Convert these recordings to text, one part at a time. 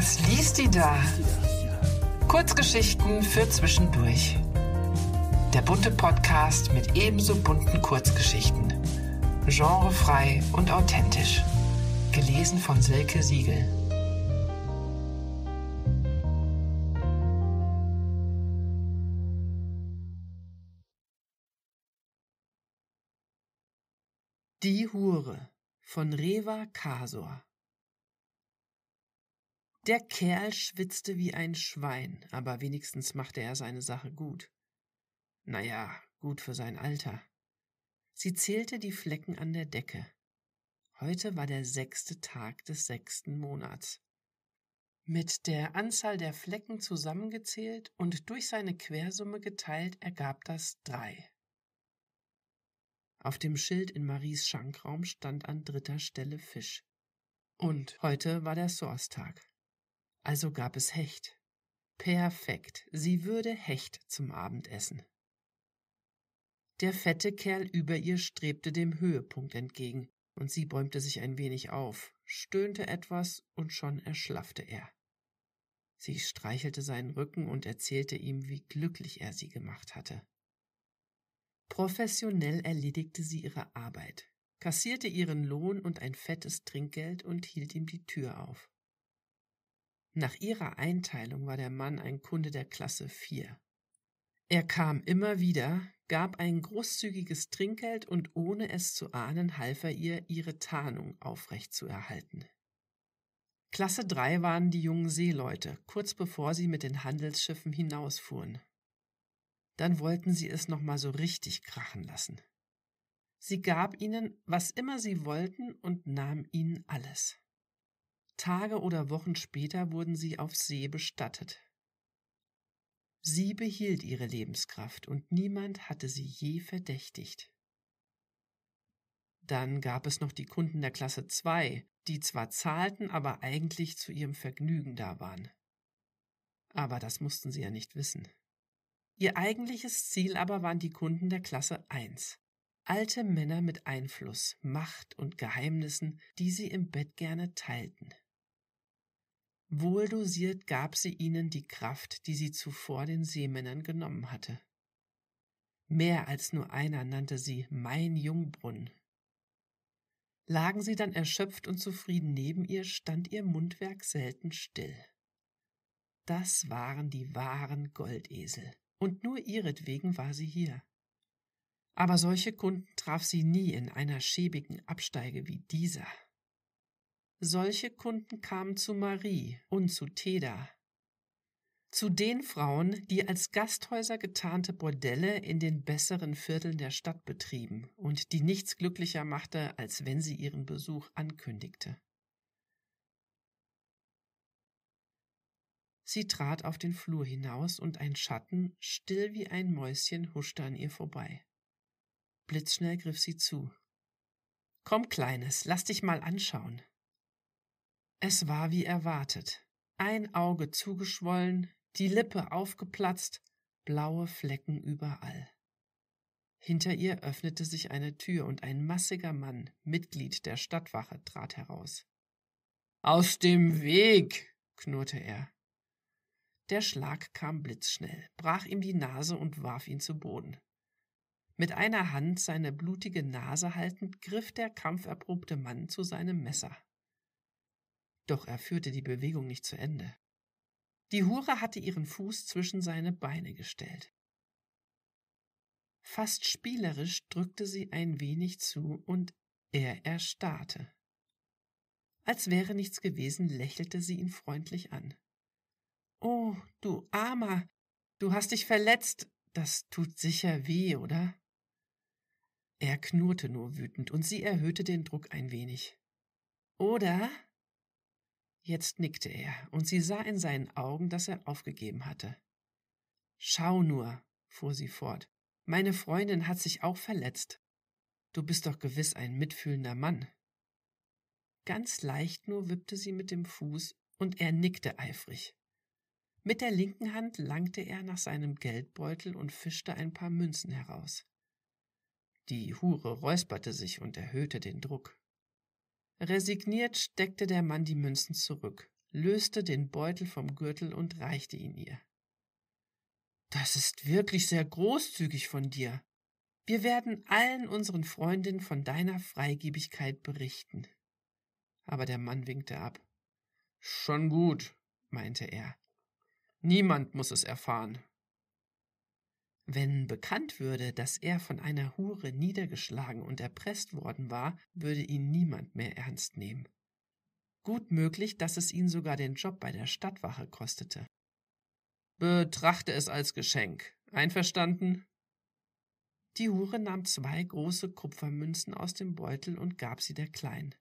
Was liest die da? Kurzgeschichten für zwischendurch. Der bunte Podcast mit ebenso bunten Kurzgeschichten. Genrefrei und authentisch. Gelesen von Silke Siegel. Die Hure von Reva Kasor der Kerl schwitzte wie ein Schwein, aber wenigstens machte er seine Sache gut. Naja, gut für sein Alter. Sie zählte die Flecken an der Decke. Heute war der sechste Tag des sechsten Monats. Mit der Anzahl der Flecken zusammengezählt und durch seine Quersumme geteilt ergab das drei. Auf dem Schild in Maries Schankraum stand an dritter Stelle Fisch. Und heute war der Source-Tag. Also gab es Hecht. Perfekt, sie würde Hecht zum Abendessen. Der fette Kerl über ihr strebte dem Höhepunkt entgegen, und sie bäumte sich ein wenig auf, stöhnte etwas und schon erschlaffte er. Sie streichelte seinen Rücken und erzählte ihm, wie glücklich er sie gemacht hatte. Professionell erledigte sie ihre Arbeit, kassierte ihren Lohn und ein fettes Trinkgeld und hielt ihm die Tür auf. Nach ihrer Einteilung war der Mann ein Kunde der Klasse 4. Er kam immer wieder, gab ein großzügiges Trinkgeld und ohne es zu ahnen half er ihr, ihre Tarnung aufrechtzuerhalten. Klasse 3 waren die jungen Seeleute, kurz bevor sie mit den Handelsschiffen hinausfuhren. Dann wollten sie es nochmal so richtig krachen lassen. Sie gab ihnen, was immer sie wollten, und nahm ihnen alles. Tage oder Wochen später wurden sie auf See bestattet. Sie behielt ihre Lebenskraft und niemand hatte sie je verdächtigt. Dann gab es noch die Kunden der Klasse 2, die zwar zahlten, aber eigentlich zu ihrem Vergnügen da waren. Aber das mussten sie ja nicht wissen. Ihr eigentliches Ziel aber waren die Kunden der Klasse 1. Alte Männer mit Einfluss, Macht und Geheimnissen, die sie im Bett gerne teilten. Wohldosiert gab sie ihnen die Kraft, die sie zuvor den Seemännern genommen hatte. Mehr als nur einer nannte sie mein Jungbrunnen. Lagen sie dann erschöpft und zufrieden neben ihr, stand ihr Mundwerk selten still. Das waren die wahren Goldesel, und nur ihretwegen war sie hier. Aber solche Kunden traf sie nie in einer schäbigen Absteige wie dieser. Solche Kunden kamen zu Marie und zu Teda. Zu den Frauen, die als Gasthäuser getarnte Bordelle in den besseren Vierteln der Stadt betrieben und die nichts glücklicher machte, als wenn sie ihren Besuch ankündigte. Sie trat auf den Flur hinaus und ein Schatten, still wie ein Mäuschen, huschte an ihr vorbei. Blitzschnell griff sie zu. Komm, Kleines, lass dich mal anschauen. Es war wie erwartet. Ein Auge zugeschwollen, die Lippe aufgeplatzt, blaue Flecken überall. Hinter ihr öffnete sich eine Tür und ein massiger Mann, Mitglied der Stadtwache, trat heraus. Aus dem Weg! knurrte er. Der Schlag kam blitzschnell, brach ihm die Nase und warf ihn zu Boden. Mit einer Hand seine blutige Nase haltend, griff der kampferprobte Mann zu seinem Messer. Doch er führte die Bewegung nicht zu Ende. Die Hure hatte ihren Fuß zwischen seine Beine gestellt. Fast spielerisch drückte sie ein wenig zu und er erstarrte. Als wäre nichts gewesen, lächelte sie ihn freundlich an. Oh, du Armer, du hast dich verletzt, das tut sicher weh, oder? Er knurrte nur wütend und sie erhöhte den Druck ein wenig. Oder? Jetzt nickte er, und sie sah in seinen Augen, dass er aufgegeben hatte. Schau nur, fuhr sie fort, meine Freundin hat sich auch verletzt. Du bist doch gewiss ein mitfühlender Mann. Ganz leicht nur wippte sie mit dem Fuß, und er nickte eifrig. Mit der linken Hand langte er nach seinem Geldbeutel und fischte ein paar Münzen heraus. Die Hure räusperte sich und erhöhte den Druck. Resigniert steckte der Mann die Münzen zurück, löste den Beutel vom Gürtel und reichte ihn ihr. Das ist wirklich sehr großzügig von dir. Wir werden allen unseren Freundinnen von deiner Freigebigkeit berichten. Aber der Mann winkte ab. Schon gut, meinte er. Niemand muss es erfahren. Wenn bekannt würde, dass er von einer Hure niedergeschlagen und erpresst worden war, würde ihn niemand mehr ernst nehmen. Gut möglich, dass es ihn sogar den Job bei der Stadtwache kostete. Betrachte es als Geschenk. Einverstanden? Die Hure nahm zwei große Kupfermünzen aus dem Beutel und gab sie der Kleinen.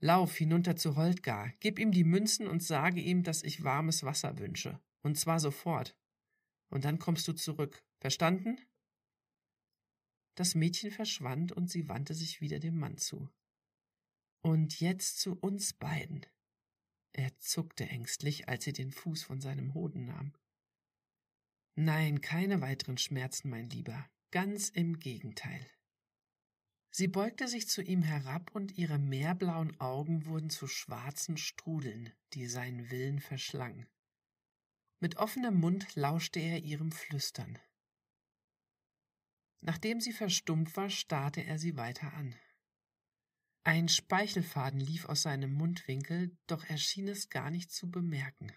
Lauf hinunter zu Holtgar, gib ihm die Münzen und sage ihm, dass ich warmes Wasser wünsche, und zwar sofort. Und dann kommst du zurück. Verstanden? Das Mädchen verschwand und sie wandte sich wieder dem Mann zu. Und jetzt zu uns beiden. Er zuckte ängstlich, als sie den Fuß von seinem Hoden nahm. Nein, keine weiteren Schmerzen, mein Lieber, ganz im Gegenteil. Sie beugte sich zu ihm herab und ihre meerblauen Augen wurden zu schwarzen Strudeln, die seinen Willen verschlangen. Mit offenem Mund lauschte er ihrem Flüstern. Nachdem sie verstummt war, starrte er sie weiter an. Ein Speichelfaden lief aus seinem Mundwinkel, doch er schien es gar nicht zu bemerken.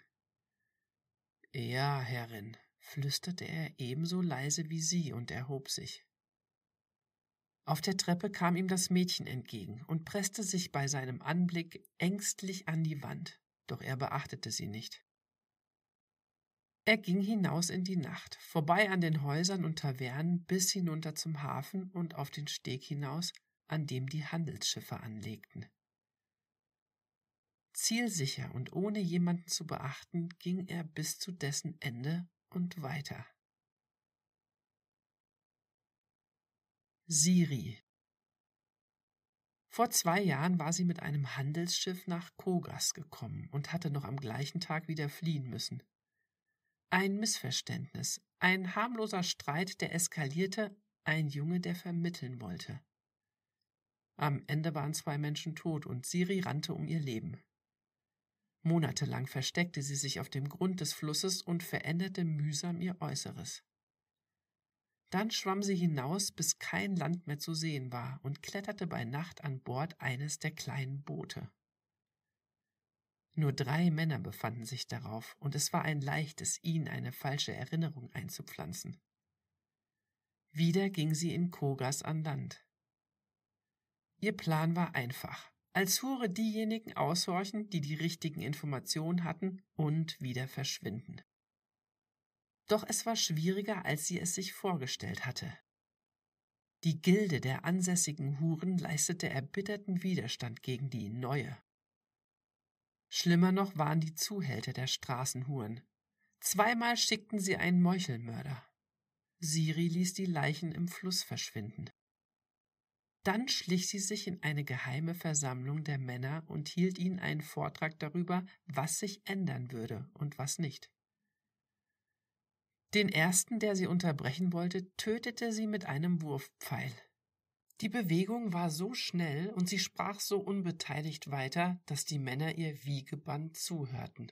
Ja, Herrin, flüsterte er ebenso leise wie sie und erhob sich. Auf der Treppe kam ihm das Mädchen entgegen und presste sich bei seinem Anblick ängstlich an die Wand, doch er beachtete sie nicht. Er ging hinaus in die Nacht, vorbei an den Häusern und Tavernen bis hinunter zum Hafen und auf den Steg hinaus, an dem die Handelsschiffe anlegten. Zielsicher und ohne jemanden zu beachten, ging er bis zu dessen Ende und weiter. Siri Vor zwei Jahren war sie mit einem Handelsschiff nach Kogas gekommen und hatte noch am gleichen Tag wieder fliehen müssen. Ein Missverständnis, ein harmloser Streit, der eskalierte, ein Junge, der vermitteln wollte. Am Ende waren zwei Menschen tot und Siri rannte um ihr Leben. Monatelang versteckte sie sich auf dem Grund des Flusses und veränderte mühsam ihr Äußeres. Dann schwamm sie hinaus, bis kein Land mehr zu sehen war, und kletterte bei Nacht an Bord eines der kleinen Boote. Nur drei Männer befanden sich darauf, und es war ein leichtes, ihnen eine falsche Erinnerung einzupflanzen. Wieder ging sie in Kogas an Land. Ihr Plan war einfach. Als Hure diejenigen aushorchen, die die richtigen Informationen hatten und wieder verschwinden. Doch es war schwieriger, als sie es sich vorgestellt hatte. Die Gilde der ansässigen Huren leistete erbitterten Widerstand gegen die neue Schlimmer noch waren die Zuhälter der Straßenhuren. Zweimal schickten sie einen Meuchelmörder. Siri ließ die Leichen im Fluss verschwinden. Dann schlich sie sich in eine geheime Versammlung der Männer und hielt ihnen einen Vortrag darüber, was sich ändern würde und was nicht. Den ersten, der sie unterbrechen wollte, tötete sie mit einem Wurfpfeil. Die Bewegung war so schnell und sie sprach so unbeteiligt weiter, dass die Männer ihr wie gebannt zuhörten.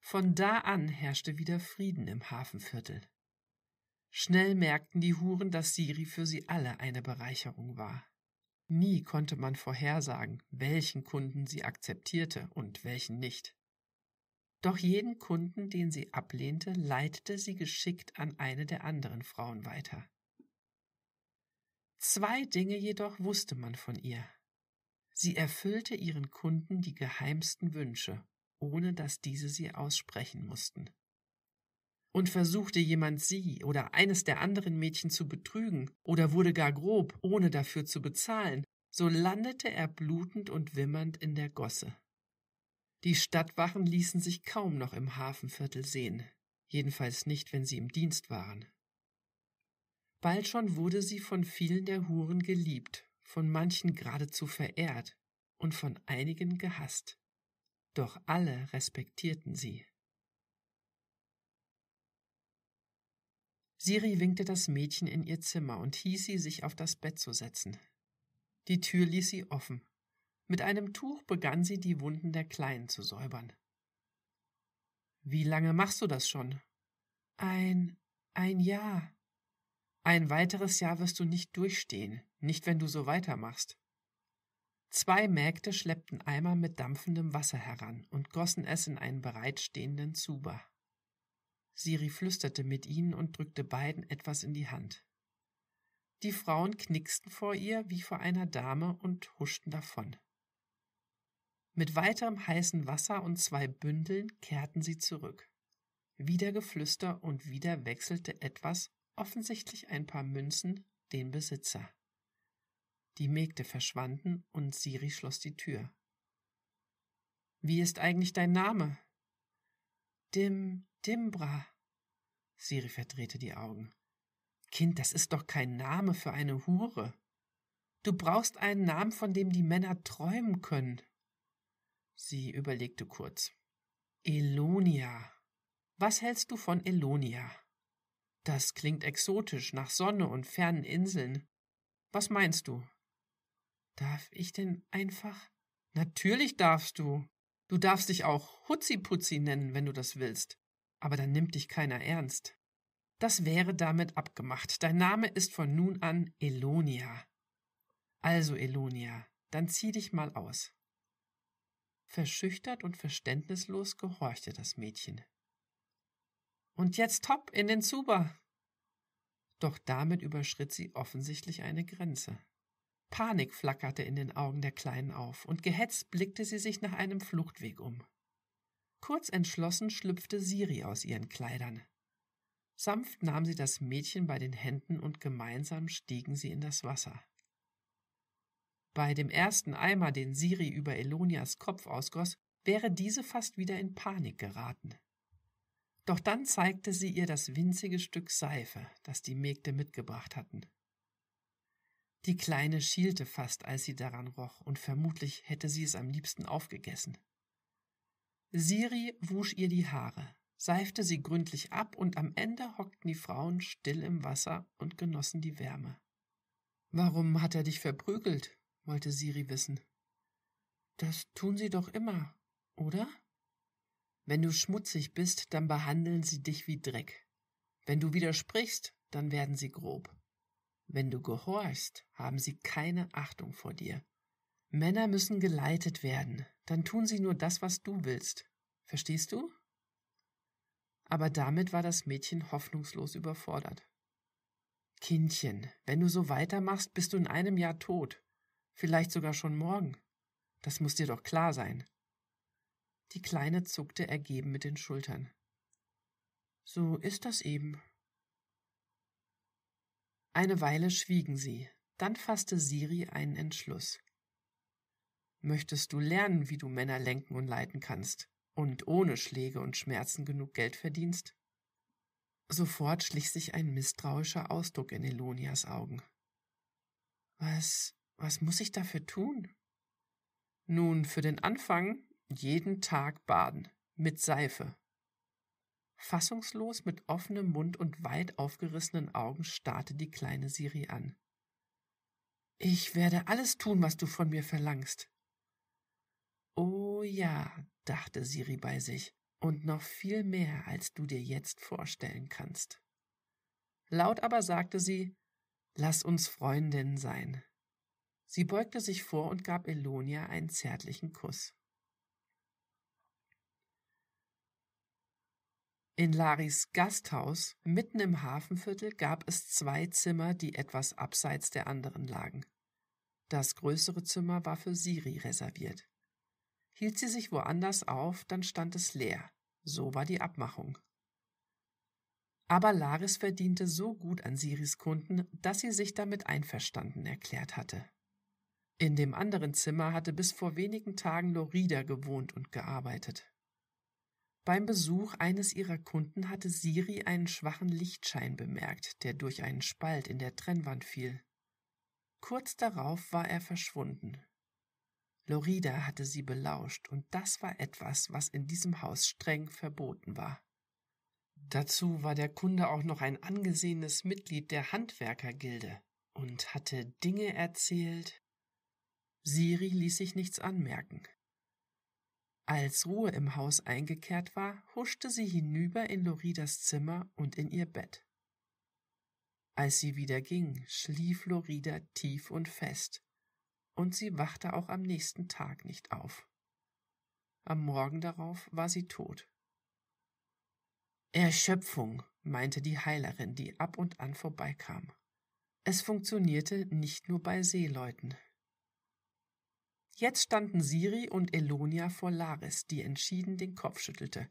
Von da an herrschte wieder Frieden im Hafenviertel. Schnell merkten die Huren, dass Siri für sie alle eine Bereicherung war. Nie konnte man vorhersagen, welchen Kunden sie akzeptierte und welchen nicht. Doch jeden Kunden, den sie ablehnte, leitete sie geschickt an eine der anderen Frauen weiter. Zwei Dinge jedoch wusste man von ihr. Sie erfüllte ihren Kunden die geheimsten Wünsche, ohne dass diese sie aussprechen mussten. Und versuchte jemand sie oder eines der anderen Mädchen zu betrügen oder wurde gar grob, ohne dafür zu bezahlen, so landete er blutend und wimmernd in der Gosse. Die Stadtwachen ließen sich kaum noch im Hafenviertel sehen, jedenfalls nicht, wenn sie im Dienst waren. Bald schon wurde sie von vielen der Huren geliebt, von manchen geradezu verehrt und von einigen gehasst. Doch alle respektierten sie. Siri winkte das Mädchen in ihr Zimmer und hieß sie, sich auf das Bett zu setzen. Die Tür ließ sie offen. Mit einem Tuch begann sie, die Wunden der Kleinen zu säubern. Wie lange machst du das schon? Ein, ein Jahr. Ein weiteres Jahr wirst du nicht durchstehen, nicht wenn du so weitermachst. Zwei Mägde schleppten Eimer mit dampfendem Wasser heran und gossen es in einen bereitstehenden Zuber. Siri flüsterte mit ihnen und drückte beiden etwas in die Hand. Die Frauen knicksten vor ihr wie vor einer Dame und huschten davon. Mit weiterem heißen Wasser und zwei Bündeln kehrten sie zurück. Wieder Geflüster und wieder wechselte etwas offensichtlich ein paar Münzen, den Besitzer. Die Mägde verschwanden und Siri schloss die Tür. Wie ist eigentlich dein Name? Dim, Dimbra. Siri verdrehte die Augen. Kind, das ist doch kein Name für eine Hure. Du brauchst einen Namen, von dem die Männer träumen können. Sie überlegte kurz. Elonia. Was hältst du von Elonia? Das klingt exotisch nach Sonne und fernen Inseln. Was meinst du? Darf ich denn einfach? Natürlich darfst du. Du darfst dich auch Hutziputzi nennen, wenn du das willst. Aber dann nimmt dich keiner ernst. Das wäre damit abgemacht. Dein Name ist von nun an Elonia. Also, Elonia, dann zieh dich mal aus. Verschüchtert und verständnislos gehorchte das Mädchen. Und jetzt hopp in den Zuber. Doch damit überschritt sie offensichtlich eine Grenze. Panik flackerte in den Augen der Kleinen auf, und gehetzt blickte sie sich nach einem Fluchtweg um. Kurz entschlossen schlüpfte Siri aus ihren Kleidern. Sanft nahm sie das Mädchen bei den Händen und gemeinsam stiegen sie in das Wasser. Bei dem ersten Eimer, den Siri über Elonias Kopf ausgoss, wäre diese fast wieder in Panik geraten. Doch dann zeigte sie ihr das winzige Stück Seife, das die Mägde mitgebracht hatten. Die Kleine schielte fast, als sie daran roch, und vermutlich hätte sie es am liebsten aufgegessen. Siri wusch ihr die Haare, seifte sie gründlich ab, und am Ende hockten die Frauen still im Wasser und genossen die Wärme. Warum hat er dich verprügelt? wollte Siri wissen. Das tun sie doch immer, oder? Wenn du schmutzig bist, dann behandeln sie dich wie Dreck. Wenn du widersprichst, dann werden sie grob. Wenn du gehorchst, haben sie keine Achtung vor dir. Männer müssen geleitet werden, dann tun sie nur das, was du willst. Verstehst du? Aber damit war das Mädchen hoffnungslos überfordert. Kindchen, wenn du so weitermachst, bist du in einem Jahr tot, vielleicht sogar schon morgen. Das muss dir doch klar sein. Die Kleine zuckte ergeben mit den Schultern. So ist das eben. Eine Weile schwiegen sie, dann fasste Siri einen Entschluss. Möchtest du lernen, wie du Männer lenken und leiten kannst und ohne Schläge und Schmerzen genug Geld verdienst? Sofort schlich sich ein misstrauischer Ausdruck in Elonias Augen. Was, was muss ich dafür tun? Nun, für den Anfang jeden Tag baden mit Seife. Fassungslos mit offenem Mund und weit aufgerissenen Augen starrte die kleine Siri an. Ich werde alles tun, was du von mir verlangst. Oh ja, dachte Siri bei sich, und noch viel mehr, als du dir jetzt vorstellen kannst. Laut aber sagte sie, Lass uns Freundinnen sein. Sie beugte sich vor und gab Elonia einen zärtlichen Kuss. In Laris Gasthaus, mitten im Hafenviertel, gab es zwei Zimmer, die etwas abseits der anderen lagen. Das größere Zimmer war für Siri reserviert. Hielt sie sich woanders auf, dann stand es leer. So war die Abmachung. Aber Laris verdiente so gut an Siris Kunden, dass sie sich damit einverstanden erklärt hatte. In dem anderen Zimmer hatte bis vor wenigen Tagen Lorida gewohnt und gearbeitet. Beim Besuch eines ihrer Kunden hatte Siri einen schwachen Lichtschein bemerkt, der durch einen Spalt in der Trennwand fiel. Kurz darauf war er verschwunden. Lorida hatte sie belauscht, und das war etwas, was in diesem Haus streng verboten war. Dazu war der Kunde auch noch ein angesehenes Mitglied der Handwerkergilde und hatte Dinge erzählt. Siri ließ sich nichts anmerken. Als Ruhe im Haus eingekehrt war, huschte sie hinüber in Loridas Zimmer und in ihr Bett. Als sie wieder ging, schlief Lorida tief und fest, und sie wachte auch am nächsten Tag nicht auf. Am Morgen darauf war sie tot. Erschöpfung, meinte die Heilerin, die ab und an vorbeikam. Es funktionierte nicht nur bei Seeleuten, Jetzt standen Siri und Elonia vor Laris, die entschieden den Kopf schüttelte.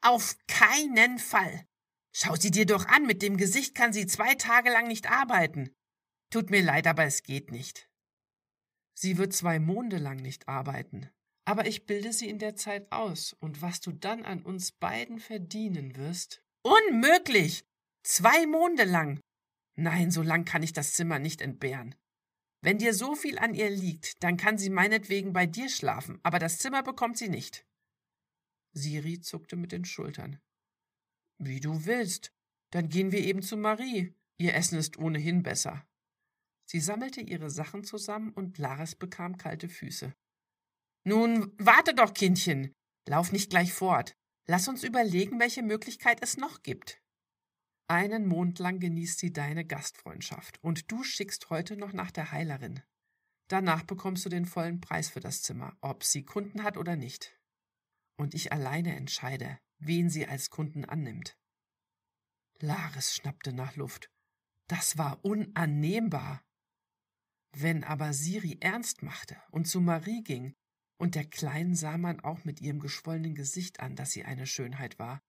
Auf keinen Fall! Schau sie dir doch an, mit dem Gesicht kann sie zwei Tage lang nicht arbeiten. Tut mir leid, aber es geht nicht. Sie wird zwei Monde lang nicht arbeiten. Aber ich bilde sie in der Zeit aus, und was du dann an uns beiden verdienen wirst. Unmöglich! Zwei Monde lang! Nein, so lang kann ich das Zimmer nicht entbehren. Wenn dir so viel an ihr liegt, dann kann sie meinetwegen bei dir schlafen, aber das Zimmer bekommt sie nicht. Siri zuckte mit den Schultern. Wie du willst. Dann gehen wir eben zu Marie. Ihr Essen ist ohnehin besser. Sie sammelte ihre Sachen zusammen und Laris bekam kalte Füße. Nun, warte doch, Kindchen. Lauf nicht gleich fort. Lass uns überlegen, welche Möglichkeit es noch gibt. Einen Mond lang genießt sie deine Gastfreundschaft und du schickst heute noch nach der Heilerin. Danach bekommst du den vollen Preis für das Zimmer, ob sie Kunden hat oder nicht. Und ich alleine entscheide, wen sie als Kunden annimmt. Laris schnappte nach Luft. Das war unannehmbar. Wenn aber Siri ernst machte und zu Marie ging, und der Kleinen sah man auch mit ihrem geschwollenen Gesicht an, dass sie eine Schönheit war,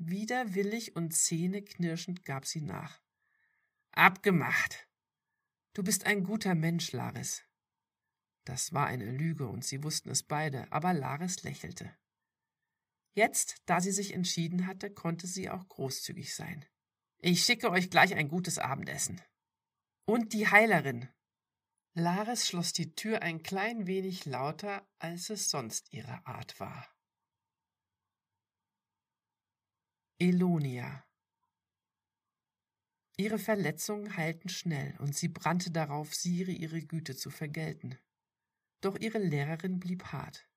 Widerwillig und zähneknirschend gab sie nach. Abgemacht. Du bist ein guter Mensch, Laris. Das war eine Lüge, und sie wussten es beide, aber Laris lächelte. Jetzt, da sie sich entschieden hatte, konnte sie auch großzügig sein. Ich schicke euch gleich ein gutes Abendessen. Und die Heilerin. Laris schloss die Tür ein klein wenig lauter, als es sonst ihre Art war. Elonia. Ihre Verletzungen heilten schnell, und sie brannte darauf, Siri ihre Güte zu vergelten. Doch ihre Lehrerin blieb hart.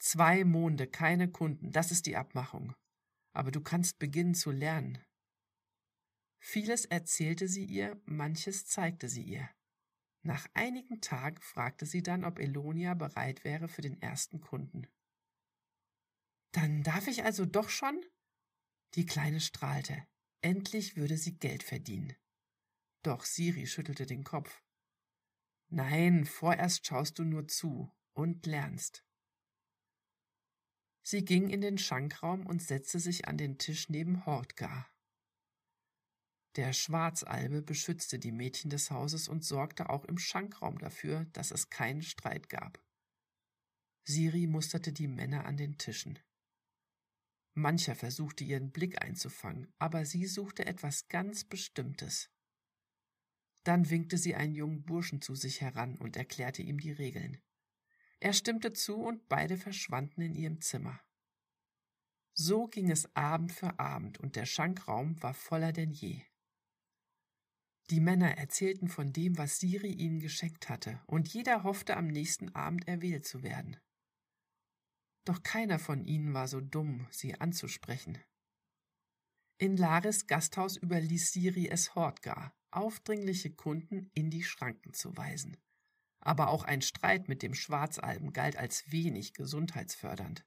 Zwei Monde, keine Kunden, das ist die Abmachung. Aber du kannst beginnen zu lernen. Vieles erzählte sie ihr, manches zeigte sie ihr. Nach einigen Tagen fragte sie dann, ob Elonia bereit wäre für den ersten Kunden. Dann darf ich also doch schon? Die Kleine strahlte. Endlich würde sie Geld verdienen. Doch Siri schüttelte den Kopf. Nein, vorerst schaust du nur zu und lernst. Sie ging in den Schankraum und setzte sich an den Tisch neben Hortgar. Der Schwarzalbe beschützte die Mädchen des Hauses und sorgte auch im Schankraum dafür, dass es keinen Streit gab. Siri musterte die Männer an den Tischen. Mancher versuchte ihren Blick einzufangen, aber sie suchte etwas ganz Bestimmtes. Dann winkte sie einen jungen Burschen zu sich heran und erklärte ihm die Regeln. Er stimmte zu und beide verschwanden in ihrem Zimmer. So ging es Abend für Abend und der Schankraum war voller denn je. Die Männer erzählten von dem, was Siri ihnen geschenkt hatte, und jeder hoffte am nächsten Abend erwählt zu werden. Doch keiner von ihnen war so dumm, sie anzusprechen. In Laris Gasthaus überließ Siri es Hortgar, aufdringliche Kunden in die Schranken zu weisen. Aber auch ein Streit mit dem Schwarzalben galt als wenig gesundheitsfördernd.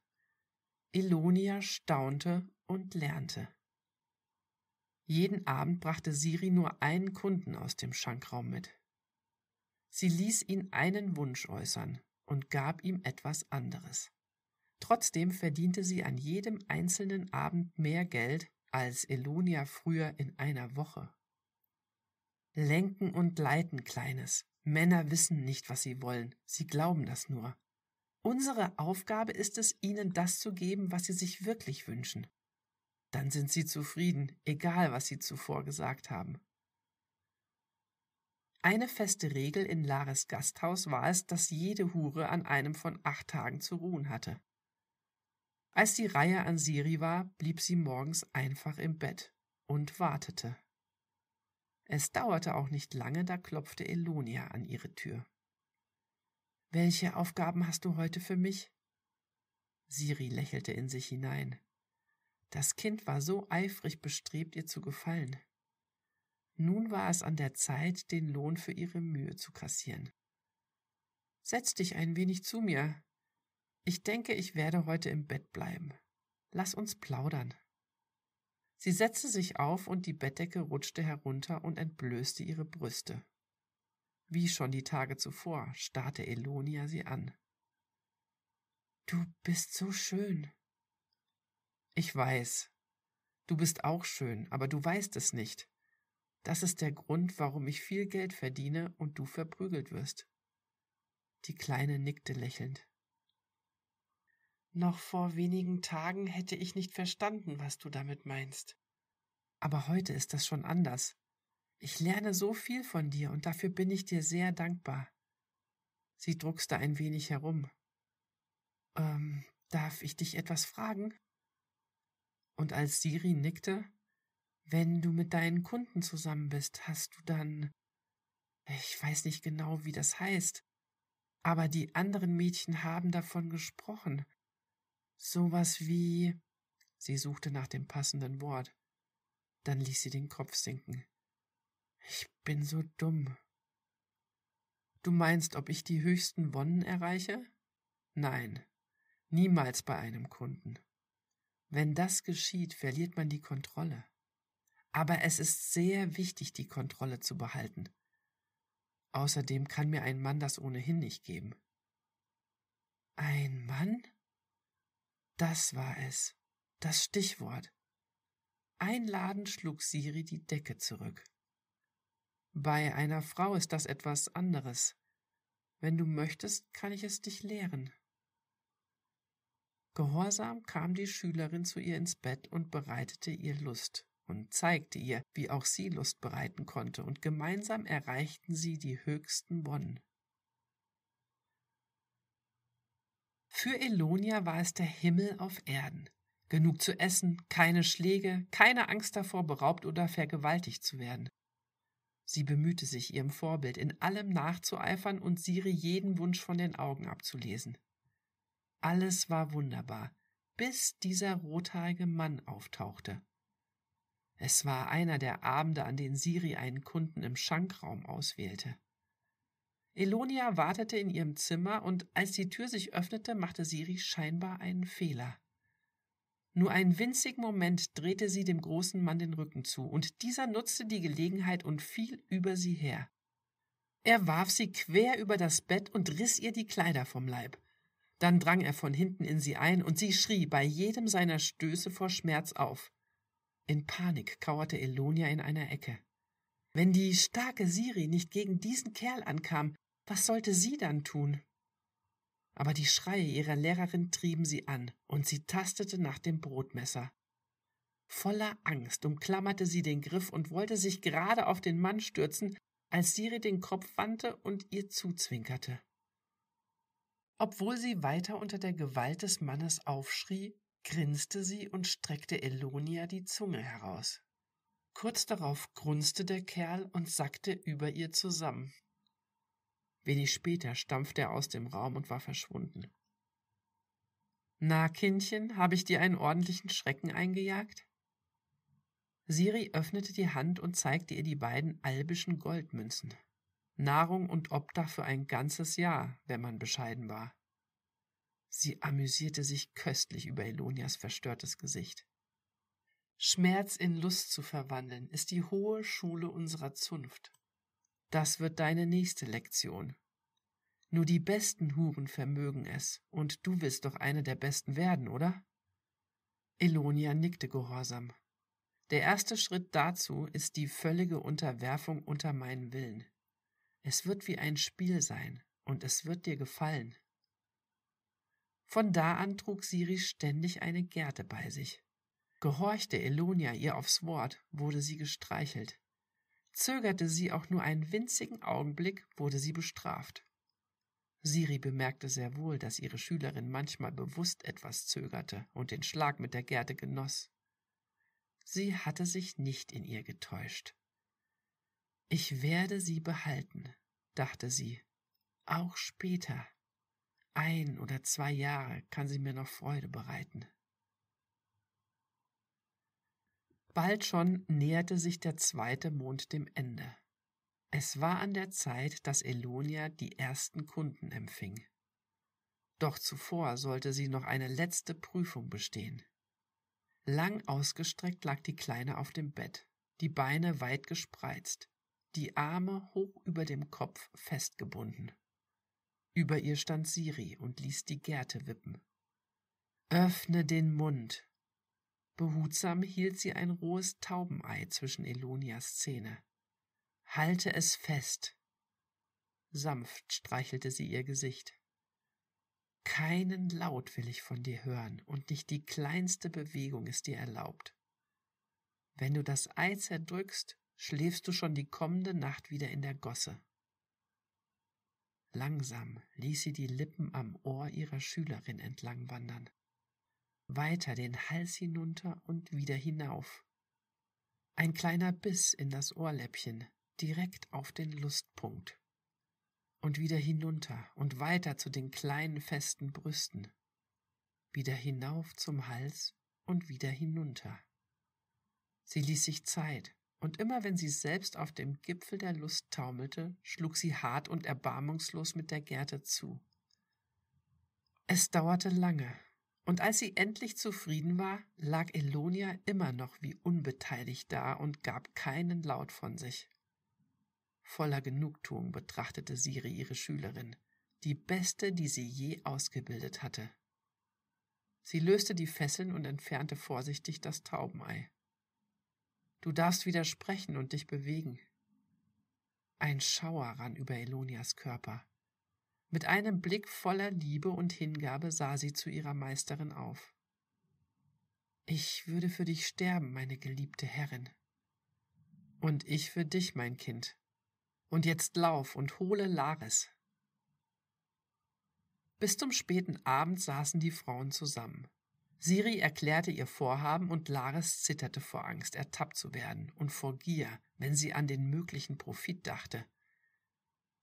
Elonia staunte und lernte. Jeden Abend brachte Siri nur einen Kunden aus dem Schankraum mit. Sie ließ ihn einen Wunsch äußern und gab ihm etwas anderes. Trotzdem verdiente sie an jedem einzelnen Abend mehr Geld als Elonia früher in einer Woche. Lenken und leiten, Kleines. Männer wissen nicht, was sie wollen, sie glauben das nur. Unsere Aufgabe ist es, ihnen das zu geben, was sie sich wirklich wünschen. Dann sind sie zufrieden, egal was sie zuvor gesagt haben. Eine feste Regel in Lares Gasthaus war es, dass jede Hure an einem von acht Tagen zu ruhen hatte. Als die Reihe an Siri war, blieb sie morgens einfach im Bett und wartete. Es dauerte auch nicht lange, da klopfte Elonia an ihre Tür. Welche Aufgaben hast du heute für mich? Siri lächelte in sich hinein. Das Kind war so eifrig bestrebt, ihr zu gefallen. Nun war es an der Zeit, den Lohn für ihre Mühe zu kassieren. Setz dich ein wenig zu mir, ich denke, ich werde heute im Bett bleiben. Lass uns plaudern. Sie setzte sich auf und die Bettdecke rutschte herunter und entblößte ihre Brüste. Wie schon die Tage zuvor starrte Elonia sie an. Du bist so schön. Ich weiß. Du bist auch schön, aber du weißt es nicht. Das ist der Grund, warum ich viel Geld verdiene und du verprügelt wirst. Die Kleine nickte lächelnd. Noch vor wenigen Tagen hätte ich nicht verstanden, was du damit meinst. Aber heute ist das schon anders. Ich lerne so viel von dir und dafür bin ich dir sehr dankbar. Sie druckste ein wenig herum. Ähm, darf ich dich etwas fragen? Und als Siri nickte, wenn du mit deinen Kunden zusammen bist, hast du dann, ich weiß nicht genau, wie das heißt, aber die anderen Mädchen haben davon gesprochen, Sowas wie. Sie suchte nach dem passenden Wort. Dann ließ sie den Kopf sinken. Ich bin so dumm. Du meinst, ob ich die höchsten Wonnen erreiche? Nein, niemals bei einem Kunden. Wenn das geschieht, verliert man die Kontrolle. Aber es ist sehr wichtig, die Kontrolle zu behalten. Außerdem kann mir ein Mann das ohnehin nicht geben. Ein Mann? Das war es. Das Stichwort. Einladend schlug Siri die Decke zurück. Bei einer Frau ist das etwas anderes. Wenn du möchtest, kann ich es dich lehren. Gehorsam kam die Schülerin zu ihr ins Bett und bereitete ihr Lust und zeigte ihr, wie auch sie Lust bereiten konnte, und gemeinsam erreichten sie die höchsten Bonnen. Für Elonia war es der Himmel auf Erden. Genug zu essen, keine Schläge, keine Angst davor, beraubt oder vergewaltigt zu werden. Sie bemühte sich, ihrem Vorbild in allem nachzueifern und Siri jeden Wunsch von den Augen abzulesen. Alles war wunderbar, bis dieser rothaarige Mann auftauchte. Es war einer der Abende, an denen Siri einen Kunden im Schankraum auswählte. Elonia wartete in ihrem Zimmer und als die Tür sich öffnete, machte Siri scheinbar einen Fehler. Nur einen winzigen Moment drehte sie dem großen Mann den Rücken zu, und dieser nutzte die Gelegenheit und fiel über sie her. Er warf sie quer über das Bett und riss ihr die Kleider vom Leib. Dann drang er von hinten in sie ein, und sie schrie bei jedem seiner Stöße vor Schmerz auf. In Panik kauerte Elonia in einer Ecke. Wenn die starke Siri nicht gegen diesen Kerl ankam, was sollte sie dann tun? Aber die Schreie ihrer Lehrerin trieben sie an, und sie tastete nach dem Brotmesser. Voller Angst umklammerte sie den Griff und wollte sich gerade auf den Mann stürzen, als Siri den Kopf wandte und ihr zuzwinkerte. Obwohl sie weiter unter der Gewalt des Mannes aufschrie, grinste sie und streckte Elonia die Zunge heraus. Kurz darauf grunzte der Kerl und sackte über ihr zusammen. Wenig später stampfte er aus dem Raum und war verschwunden. Na, Kindchen, habe ich dir einen ordentlichen Schrecken eingejagt? Siri öffnete die Hand und zeigte ihr die beiden albischen Goldmünzen. Nahrung und Obdach für ein ganzes Jahr, wenn man bescheiden war. Sie amüsierte sich köstlich über Elonias verstörtes Gesicht. Schmerz in Lust zu verwandeln, ist die hohe Schule unserer Zunft. Das wird deine nächste Lektion. Nur die besten Huren vermögen es, und du willst doch eine der besten werden, oder? Elonia nickte gehorsam. Der erste Schritt dazu ist die völlige Unterwerfung unter meinen Willen. Es wird wie ein Spiel sein, und es wird dir gefallen. Von da an trug Siri ständig eine Gerte bei sich. Gehorchte Elonia ihr aufs Wort, wurde sie gestreichelt. Zögerte sie auch nur einen winzigen Augenblick, wurde sie bestraft. Siri bemerkte sehr wohl, dass ihre Schülerin manchmal bewusst etwas zögerte und den Schlag mit der Gerte genoss. Sie hatte sich nicht in ihr getäuscht. Ich werde sie behalten, dachte sie, auch später. Ein oder zwei Jahre kann sie mir noch Freude bereiten. Bald schon näherte sich der zweite Mond dem Ende. Es war an der Zeit, dass Elonia die ersten Kunden empfing. Doch zuvor sollte sie noch eine letzte Prüfung bestehen. Lang ausgestreckt lag die Kleine auf dem Bett, die Beine weit gespreizt, die Arme hoch über dem Kopf festgebunden. Über ihr stand Siri und ließ die Gerte wippen. Öffne den Mund, Behutsam hielt sie ein rohes Taubenei zwischen Elonias Zähne. Halte es fest. Sanft streichelte sie ihr Gesicht. Keinen Laut will ich von dir hören, und nicht die kleinste Bewegung ist dir erlaubt. Wenn du das Ei zerdrückst, schläfst du schon die kommende Nacht wieder in der Gosse. Langsam ließ sie die Lippen am Ohr ihrer Schülerin entlang wandern weiter den Hals hinunter und wieder hinauf. Ein kleiner Biss in das Ohrläppchen, direkt auf den Lustpunkt. Und wieder hinunter und weiter zu den kleinen festen Brüsten. Wieder hinauf zum Hals und wieder hinunter. Sie ließ sich Zeit, und immer wenn sie selbst auf dem Gipfel der Lust taumelte, schlug sie hart und erbarmungslos mit der Gerte zu. Es dauerte lange, und als sie endlich zufrieden war, lag Elonia immer noch wie unbeteiligt da und gab keinen Laut von sich. Voller Genugtuung betrachtete Siri ihre Schülerin, die beste, die sie je ausgebildet hatte. Sie löste die Fesseln und entfernte vorsichtig das Taubenei. Du darfst wieder sprechen und dich bewegen. Ein Schauer rann über Elonias Körper. Mit einem Blick voller Liebe und Hingabe sah sie zu ihrer Meisterin auf. Ich würde für dich sterben, meine geliebte Herrin. Und ich für dich, mein Kind. Und jetzt lauf und hole Laris. Bis zum späten Abend saßen die Frauen zusammen. Siri erklärte ihr Vorhaben und Laris zitterte vor Angst, ertappt zu werden und vor Gier, wenn sie an den möglichen Profit dachte.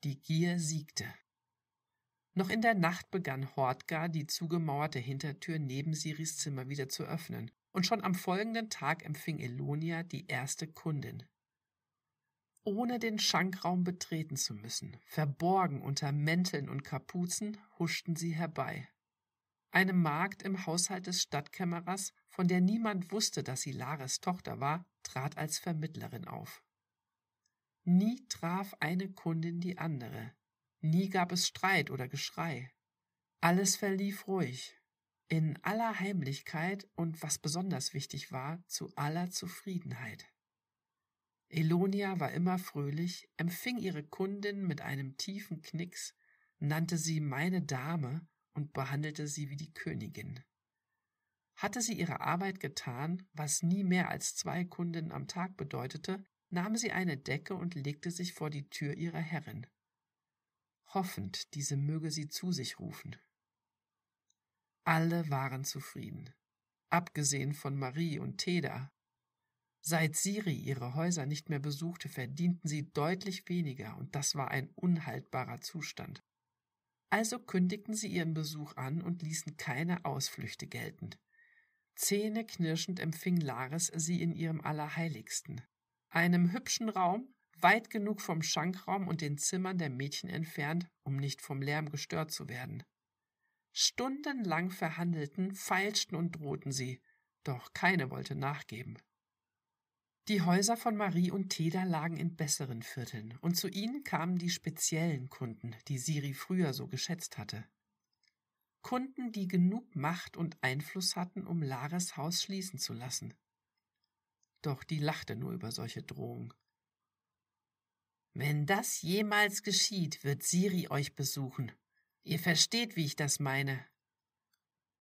Die Gier siegte. Noch in der Nacht begann Hortgar, die zugemauerte Hintertür neben Siris Zimmer wieder zu öffnen, und schon am folgenden Tag empfing Elonia die erste Kundin. Ohne den Schankraum betreten zu müssen, verborgen unter Mänteln und Kapuzen, huschten sie herbei. Eine Magd im Haushalt des Stadtkämmerers, von der niemand wusste, dass sie Lares Tochter war, trat als Vermittlerin auf. Nie traf eine Kundin die andere, Nie gab es Streit oder Geschrei. Alles verlief ruhig, in aller Heimlichkeit und, was besonders wichtig war, zu aller Zufriedenheit. Elonia war immer fröhlich, empfing ihre Kundin mit einem tiefen Knicks, nannte sie meine Dame und behandelte sie wie die Königin. Hatte sie ihre Arbeit getan, was nie mehr als zwei Kunden am Tag bedeutete, nahm sie eine Decke und legte sich vor die Tür ihrer Herrin hoffend, diese möge sie zu sich rufen. Alle waren zufrieden, abgesehen von Marie und Teda. Seit Siri ihre Häuser nicht mehr besuchte, verdienten sie deutlich weniger, und das war ein unhaltbarer Zustand. Also kündigten sie ihren Besuch an und ließen keine Ausflüchte gelten. Zähneknirschend empfing Laris sie in ihrem Allerheiligsten, einem hübschen Raum, weit genug vom Schankraum und den Zimmern der Mädchen entfernt, um nicht vom Lärm gestört zu werden. Stundenlang verhandelten, feilschten und drohten sie, doch keine wollte nachgeben. Die Häuser von Marie und Teda lagen in besseren Vierteln, und zu ihnen kamen die speziellen Kunden, die Siri früher so geschätzt hatte. Kunden, die genug Macht und Einfluss hatten, um Lares Haus schließen zu lassen. Doch die lachte nur über solche Drohungen. Wenn das jemals geschieht, wird Siri euch besuchen. Ihr versteht, wie ich das meine.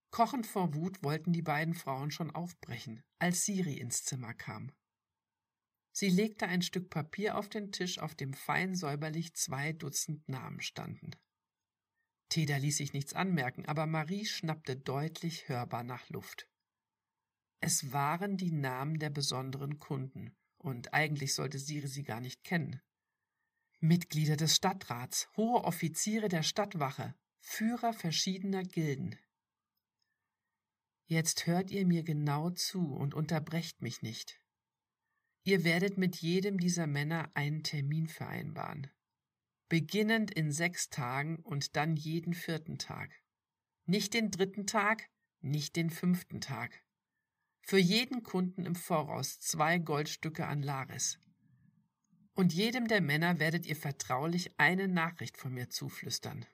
Kochend vor Wut wollten die beiden Frauen schon aufbrechen, als Siri ins Zimmer kam. Sie legte ein Stück Papier auf den Tisch, auf dem fein säuberlich zwei Dutzend Namen standen. Teda ließ sich nichts anmerken, aber Marie schnappte deutlich hörbar nach Luft. Es waren die Namen der besonderen Kunden, und eigentlich sollte Siri sie gar nicht kennen. Mitglieder des Stadtrats, hohe Offiziere der Stadtwache, Führer verschiedener Gilden. Jetzt hört ihr mir genau zu und unterbrecht mich nicht. Ihr werdet mit jedem dieser Männer einen Termin vereinbaren. Beginnend in sechs Tagen und dann jeden vierten Tag. Nicht den dritten Tag, nicht den fünften Tag. Für jeden Kunden im Voraus zwei Goldstücke an Laris und jedem der Männer werdet ihr vertraulich eine Nachricht von mir zuflüstern.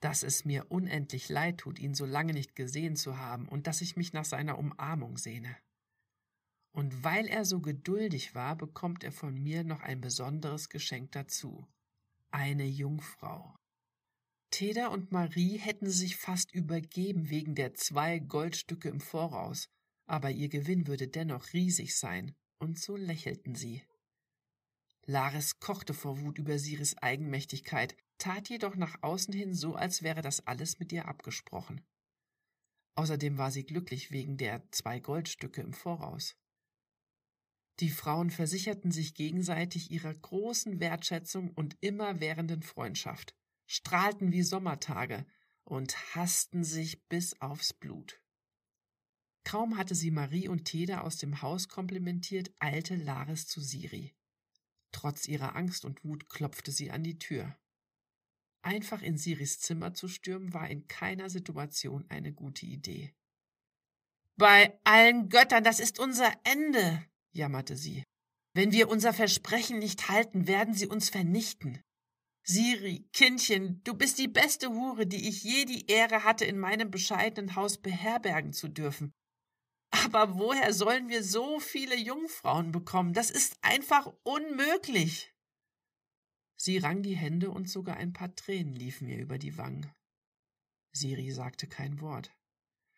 Dass es mir unendlich leid tut, ihn so lange nicht gesehen zu haben und dass ich mich nach seiner Umarmung sehne. Und weil er so geduldig war, bekommt er von mir noch ein besonderes Geschenk dazu. Eine Jungfrau. Teda und Marie hätten sich fast übergeben wegen der zwei Goldstücke im Voraus, aber ihr Gewinn würde dennoch riesig sein, und so lächelten sie. Laris kochte vor Wut über Siris Eigenmächtigkeit, tat jedoch nach außen hin so, als wäre das alles mit ihr abgesprochen. Außerdem war sie glücklich wegen der zwei Goldstücke im Voraus. Die Frauen versicherten sich gegenseitig ihrer großen Wertschätzung und immerwährenden Freundschaft, strahlten wie Sommertage und hassten sich bis aufs Blut. Kaum hatte sie Marie und Teda aus dem Haus komplimentiert, eilte Laris zu Siri. Trotz ihrer Angst und Wut klopfte sie an die Tür. Einfach in Siris Zimmer zu stürmen war in keiner Situation eine gute Idee. Bei allen Göttern, das ist unser Ende, jammerte sie. Wenn wir unser Versprechen nicht halten, werden sie uns vernichten. Siri, Kindchen, du bist die beste Hure, die ich je die Ehre hatte, in meinem bescheidenen Haus beherbergen zu dürfen. Aber woher sollen wir so viele Jungfrauen bekommen? Das ist einfach unmöglich. Sie rang die Hände und sogar ein paar Tränen liefen ihr über die Wangen. Siri sagte kein Wort.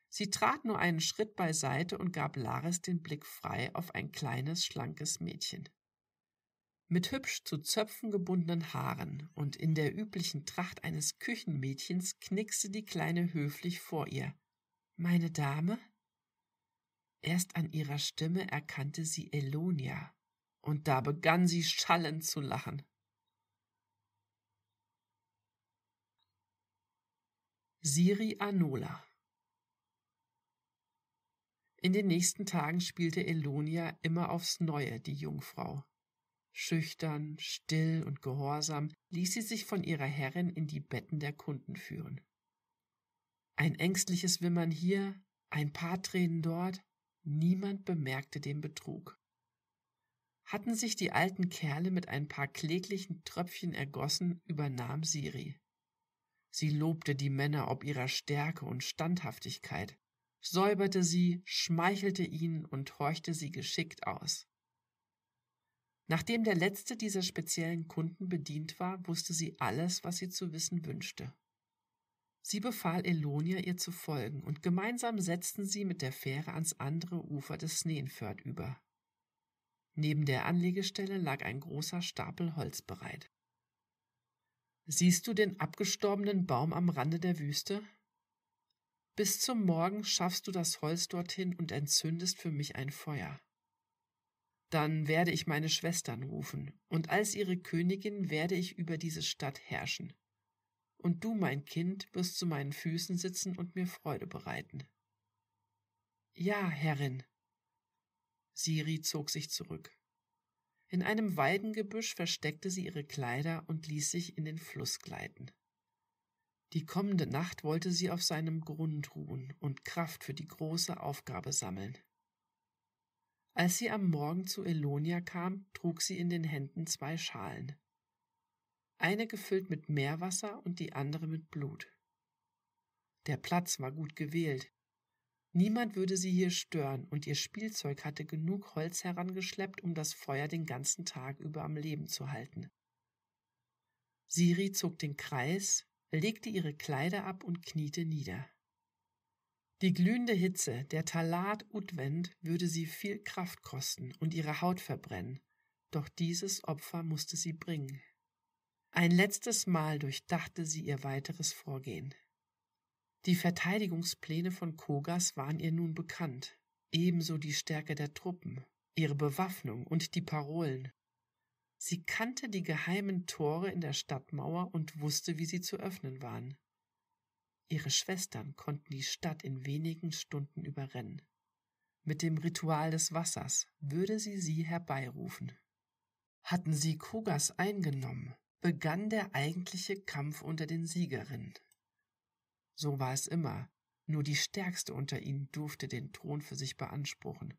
Sie trat nur einen Schritt beiseite und gab Laris den Blick frei auf ein kleines, schlankes Mädchen. Mit hübsch zu Zöpfen gebundenen Haaren und in der üblichen Tracht eines Küchenmädchens knickste die Kleine höflich vor ihr. Meine Dame? Erst an ihrer Stimme erkannte sie Elonia, und da begann sie schallend zu lachen. Siri Anola In den nächsten Tagen spielte Elonia immer aufs Neue die Jungfrau. Schüchtern, still und gehorsam ließ sie sich von ihrer Herrin in die Betten der Kunden führen. Ein ängstliches Wimmern hier, ein paar Tränen dort, Niemand bemerkte den Betrug. Hatten sich die alten Kerle mit ein paar kläglichen Tröpfchen ergossen, übernahm Siri. Sie lobte die Männer ob ihrer Stärke und Standhaftigkeit, säuberte sie, schmeichelte ihnen und horchte sie geschickt aus. Nachdem der letzte dieser speziellen Kunden bedient war, wusste sie alles, was sie zu wissen wünschte. Sie befahl Elonia, ihr zu folgen, und gemeinsam setzten sie mit der Fähre ans andere Ufer des Sneenfjord über. Neben der Anlegestelle lag ein großer Stapel Holz bereit. Siehst du den abgestorbenen Baum am Rande der Wüste? Bis zum Morgen schaffst du das Holz dorthin und entzündest für mich ein Feuer. Dann werde ich meine Schwestern rufen, und als ihre Königin werde ich über diese Stadt herrschen und du, mein Kind, wirst zu meinen Füßen sitzen und mir Freude bereiten. Ja, Herrin. Siri zog sich zurück. In einem Weidengebüsch versteckte sie ihre Kleider und ließ sich in den Fluss gleiten. Die kommende Nacht wollte sie auf seinem Grund ruhen und Kraft für die große Aufgabe sammeln. Als sie am Morgen zu Elonia kam, trug sie in den Händen zwei Schalen eine gefüllt mit Meerwasser und die andere mit Blut. Der Platz war gut gewählt. Niemand würde sie hier stören, und ihr Spielzeug hatte genug Holz herangeschleppt, um das Feuer den ganzen Tag über am Leben zu halten. Siri zog den Kreis, legte ihre Kleider ab und kniete nieder. Die glühende Hitze, der Talat Udwend, würde sie viel Kraft kosten und ihre Haut verbrennen, doch dieses Opfer musste sie bringen. Ein letztes Mal durchdachte sie ihr weiteres Vorgehen. Die Verteidigungspläne von Kogas waren ihr nun bekannt, ebenso die Stärke der Truppen, ihre Bewaffnung und die Parolen. Sie kannte die geheimen Tore in der Stadtmauer und wusste, wie sie zu öffnen waren. Ihre Schwestern konnten die Stadt in wenigen Stunden überrennen. Mit dem Ritual des Wassers würde sie sie herbeirufen. Hatten sie Kogas eingenommen, begann der eigentliche Kampf unter den Siegerinnen. So war es immer, nur die stärkste unter ihnen durfte den Thron für sich beanspruchen.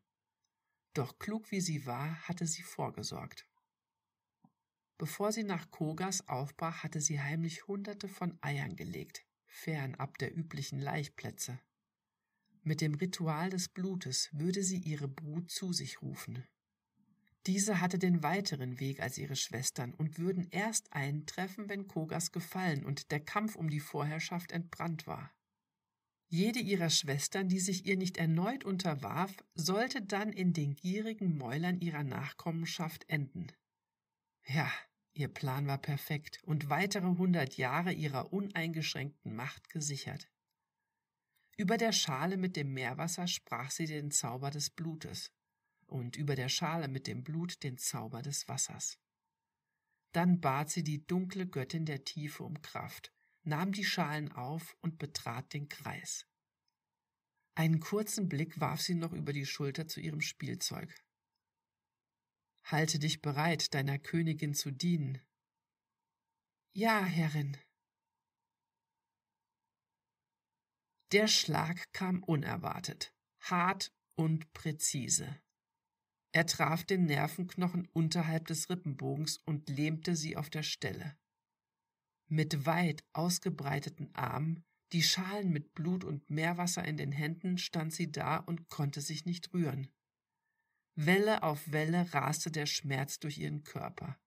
Doch klug wie sie war, hatte sie vorgesorgt. Bevor sie nach Kogas aufbrach, hatte sie heimlich hunderte von Eiern gelegt, fernab der üblichen Laichplätze. Mit dem Ritual des Blutes würde sie ihre Brut zu sich rufen, diese hatte den weiteren Weg als ihre Schwestern und würden erst eintreffen, wenn Kogas gefallen und der Kampf um die Vorherrschaft entbrannt war. Jede ihrer Schwestern, die sich ihr nicht erneut unterwarf, sollte dann in den gierigen Mäulern ihrer Nachkommenschaft enden. Ja, ihr Plan war perfekt und weitere hundert Jahre ihrer uneingeschränkten Macht gesichert. Über der Schale mit dem Meerwasser sprach sie den Zauber des Blutes und über der Schale mit dem Blut den Zauber des Wassers. Dann bat sie die dunkle Göttin der Tiefe um Kraft, nahm die Schalen auf und betrat den Kreis. Einen kurzen Blick warf sie noch über die Schulter zu ihrem Spielzeug. Halte dich bereit, deiner Königin zu dienen. Ja, Herrin. Der Schlag kam unerwartet, hart und präzise. Er traf den Nervenknochen unterhalb des Rippenbogens und lähmte sie auf der Stelle. Mit weit ausgebreiteten Armen, die Schalen mit Blut und Meerwasser in den Händen, stand sie da und konnte sich nicht rühren. Welle auf Welle raste der Schmerz durch ihren Körper.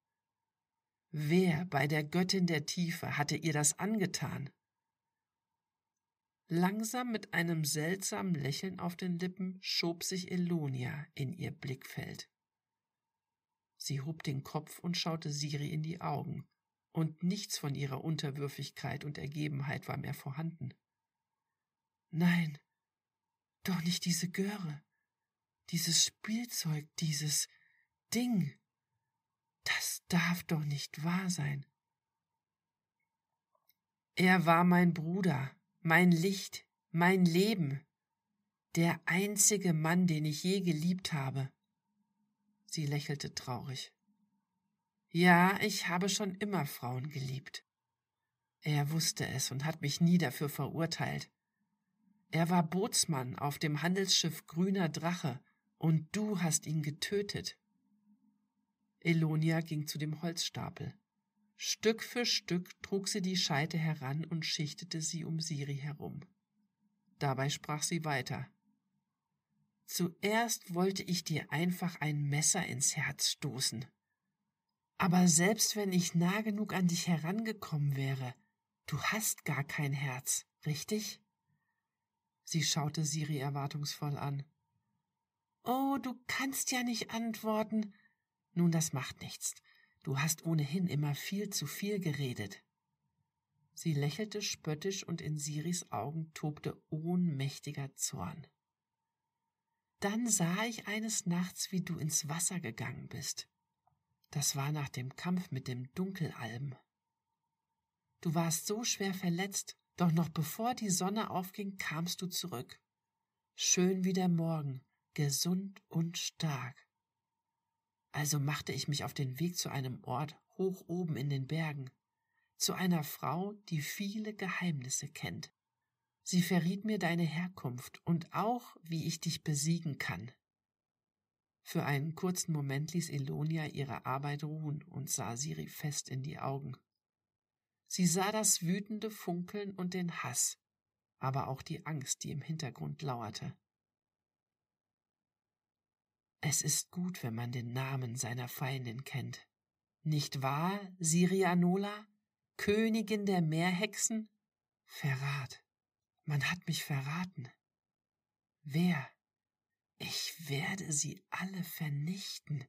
Wer bei der Göttin der Tiefe hatte ihr das angetan? Langsam mit einem seltsamen Lächeln auf den Lippen schob sich Elonia in ihr Blickfeld. Sie hob den Kopf und schaute Siri in die Augen, und nichts von ihrer Unterwürfigkeit und Ergebenheit war mehr vorhanden. Nein, doch nicht diese Göre, dieses Spielzeug, dieses Ding. Das darf doch nicht wahr sein. Er war mein Bruder, mein Licht, mein Leben, der einzige Mann, den ich je geliebt habe. Sie lächelte traurig. Ja, ich habe schon immer Frauen geliebt. Er wusste es und hat mich nie dafür verurteilt. Er war Bootsmann auf dem Handelsschiff Grüner Drache, und du hast ihn getötet. Elonia ging zu dem Holzstapel. Stück für Stück trug sie die Scheite heran und schichtete sie um Siri herum. Dabei sprach sie weiter. Zuerst wollte ich dir einfach ein Messer ins Herz stoßen. Aber selbst wenn ich nah genug an dich herangekommen wäre, du hast gar kein Herz, richtig? Sie schaute Siri erwartungsvoll an. Oh, du kannst ja nicht antworten. Nun, das macht nichts. Du hast ohnehin immer viel zu viel geredet. Sie lächelte spöttisch und in Siris Augen tobte ohnmächtiger Zorn. Dann sah ich eines Nachts, wie du ins Wasser gegangen bist. Das war nach dem Kampf mit dem Dunkelalm. Du warst so schwer verletzt, doch noch bevor die Sonne aufging, kamst du zurück. Schön wie der Morgen, gesund und stark. Also machte ich mich auf den Weg zu einem Ort hoch oben in den Bergen, zu einer Frau, die viele Geheimnisse kennt. Sie verriet mir deine Herkunft und auch, wie ich dich besiegen kann. Für einen kurzen Moment ließ Elonia ihre Arbeit ruhen und sah Siri fest in die Augen. Sie sah das wütende Funkeln und den Hass, aber auch die Angst, die im Hintergrund lauerte. Es ist gut, wenn man den Namen seiner Feindin kennt. Nicht wahr, Sirianola? Königin der Meerhexen? Verrat. Man hat mich verraten. Wer? Ich werde sie alle vernichten.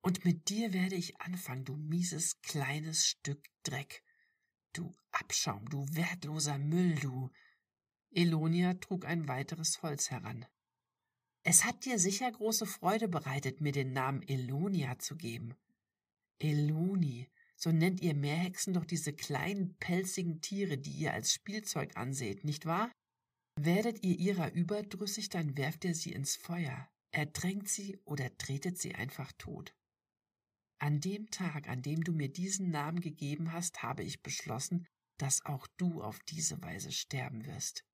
Und mit dir werde ich anfangen, du mieses kleines Stück Dreck. Du Abschaum, du wertloser Müll, du. Elonia trug ein weiteres Holz heran. Es hat dir sicher große Freude bereitet, mir den Namen Elonia zu geben. Eloni, so nennt ihr Meerhexen doch diese kleinen pelzigen Tiere, die ihr als Spielzeug anseht, nicht wahr? Werdet ihr ihrer überdrüssig, dann werft ihr sie ins Feuer, ertränkt sie oder tretet sie einfach tot. An dem Tag, an dem du mir diesen Namen gegeben hast, habe ich beschlossen, dass auch du auf diese Weise sterben wirst.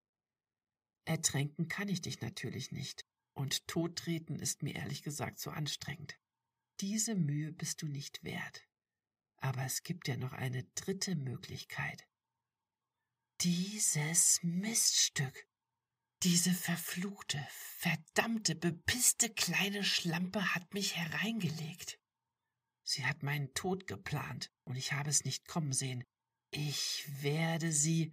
Ertränken kann ich dich natürlich nicht. Und tottreten ist mir ehrlich gesagt zu anstrengend. Diese Mühe bist du nicht wert. Aber es gibt ja noch eine dritte Möglichkeit. Dieses Miststück. Diese verfluchte, verdammte, bepisste kleine Schlampe hat mich hereingelegt. Sie hat meinen Tod geplant, und ich habe es nicht kommen sehen. Ich werde sie.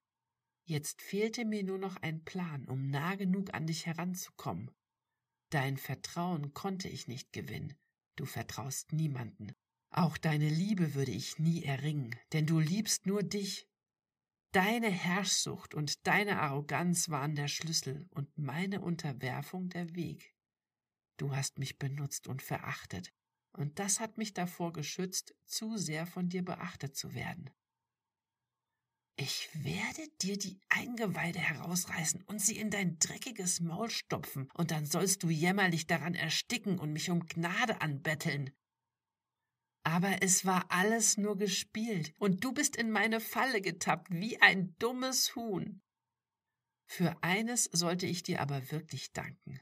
Jetzt fehlte mir nur noch ein Plan, um nah genug an dich heranzukommen. Dein Vertrauen konnte ich nicht gewinnen. Du vertraust niemanden. Auch deine Liebe würde ich nie erringen, denn du liebst nur dich. Deine Herrschsucht und deine Arroganz waren der Schlüssel und meine Unterwerfung der Weg. Du hast mich benutzt und verachtet, und das hat mich davor geschützt, zu sehr von dir beachtet zu werden. Ich werde dir die Eingeweide herausreißen und sie in dein dreckiges Maul stopfen, und dann sollst du jämmerlich daran ersticken und mich um Gnade anbetteln. Aber es war alles nur gespielt, und du bist in meine Falle getappt wie ein dummes Huhn. Für eines sollte ich dir aber wirklich danken.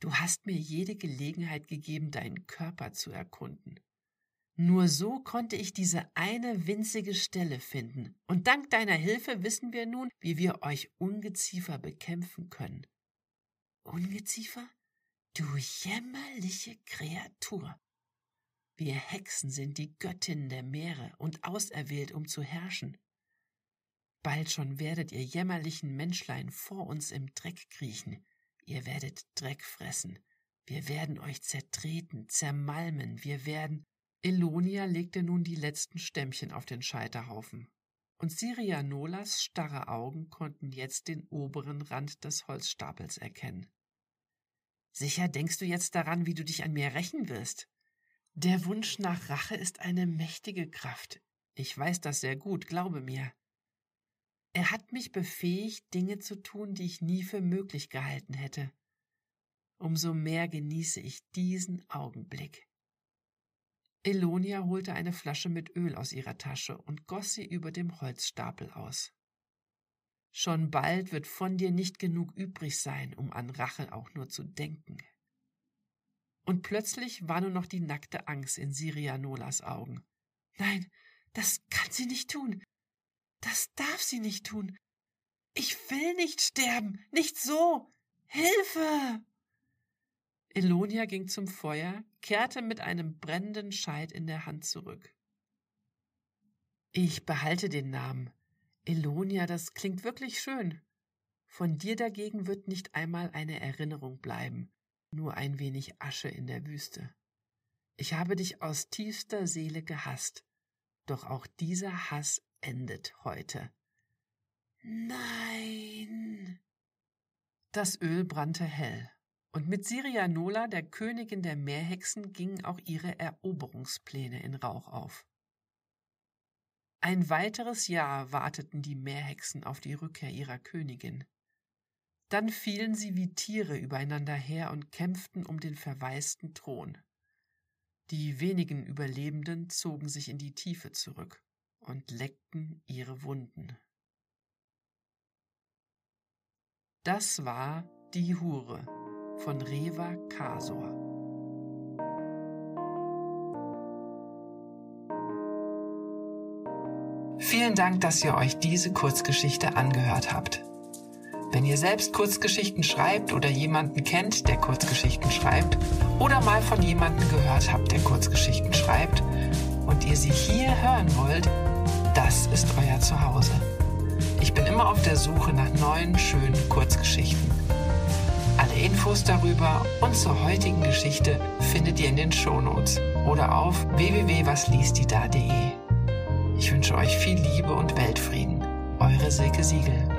Du hast mir jede Gelegenheit gegeben, deinen Körper zu erkunden. Nur so konnte ich diese eine winzige Stelle finden, und dank deiner Hilfe wissen wir nun, wie wir euch Ungeziefer bekämpfen können. Ungeziefer? Du jämmerliche Kreatur. Wir Hexen sind die Göttinnen der Meere und auserwählt, um zu herrschen. Bald schon werdet ihr jämmerlichen Menschlein vor uns im Dreck kriechen, ihr werdet Dreck fressen, wir werden euch zertreten, zermalmen, wir werden Elonia legte nun die letzten Stämmchen auf den Scheiterhaufen. Und Sirianolas starre Augen konnten jetzt den oberen Rand des Holzstapels erkennen. Sicher denkst du jetzt daran, wie du dich an mir rächen wirst. Der Wunsch nach Rache ist eine mächtige Kraft. Ich weiß das sehr gut, glaube mir. Er hat mich befähigt, Dinge zu tun, die ich nie für möglich gehalten hätte. Umso mehr genieße ich diesen Augenblick. Elonia holte eine Flasche mit Öl aus ihrer Tasche und goss sie über dem Holzstapel aus. Schon bald wird von dir nicht genug übrig sein, um an Rache auch nur zu denken. Und plötzlich war nur noch die nackte Angst in Sirianolas Augen. Nein, das kann sie nicht tun. Das darf sie nicht tun. Ich will nicht sterben, nicht so. Hilfe. Elonia ging zum Feuer, kehrte mit einem brennenden Scheit in der Hand zurück. Ich behalte den Namen. Elonia, das klingt wirklich schön. Von dir dagegen wird nicht einmal eine Erinnerung bleiben, nur ein wenig Asche in der Wüste. Ich habe dich aus tiefster Seele gehasst, doch auch dieser Hass endet heute. Nein. Das Öl brannte hell. Und mit Sirianola, der Königin der Meerhexen, gingen auch ihre Eroberungspläne in Rauch auf. Ein weiteres Jahr warteten die Meerhexen auf die Rückkehr ihrer Königin. Dann fielen sie wie Tiere übereinander her und kämpften um den verwaisten Thron. Die wenigen Überlebenden zogen sich in die Tiefe zurück und leckten ihre Wunden. Das war die Hure von Reva Kasor. Vielen Dank, dass ihr euch diese Kurzgeschichte angehört habt. Wenn ihr selbst Kurzgeschichten schreibt oder jemanden kennt, der Kurzgeschichten schreibt, oder mal von jemandem gehört habt, der Kurzgeschichten schreibt, und ihr sie hier hören wollt, das ist euer Zuhause. Ich bin immer auf der Suche nach neuen, schönen Kurzgeschichten. Alle Infos darüber und zur heutigen Geschichte findet ihr in den Shownotes oder auf www.wasliestida.de. Ich wünsche euch viel Liebe und Weltfrieden. Eure Silke Siegel.